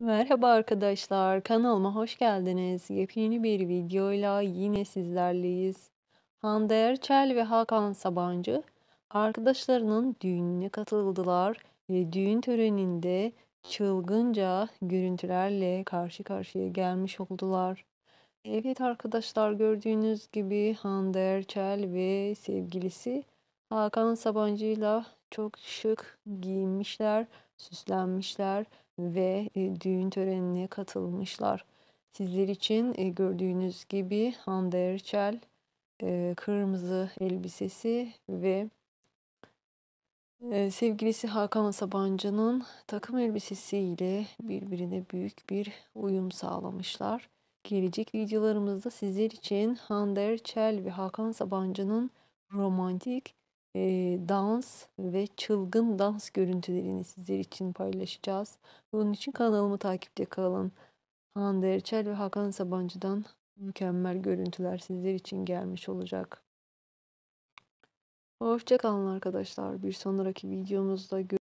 Merhaba arkadaşlar, kanalıma hoş geldiniz. Yepyeni bir videoyla yine sizlerleyiz. Hande Erçel ve Hakan Sabancı arkadaşlarının düğününe katıldılar ve düğün töreninde çılgınca görüntülerle karşı karşıya gelmiş oldular. Evet arkadaşlar gördüğünüz gibi Hande Erçel ve sevgilisi Hakan Sabancı ile çok şık giyinmişler, süslenmişler ve e, düğün törenine katılmışlar. Sizler için e, gördüğünüz gibi Hande Erçel e, kırmızı elbisesi ve sevgilisi Hakan Sabancı'nın takım elbisesiyle birbirine büyük bir uyum sağlamışlar. Gelecek videolarımızda sizler için Hande Erçel ve Hakan Sabancı'nın romantik e, dans ve çılgın dans görüntülerini sizler için paylaşacağız. Bunun için kanalımı takipte kalın. Hande Erçel ve Hakan Sabancı'dan mükemmel görüntüler sizler için gelmiş olacak. Hoşçakalın arkadaşlar. Bir sonraki videomuzda görüşürüz.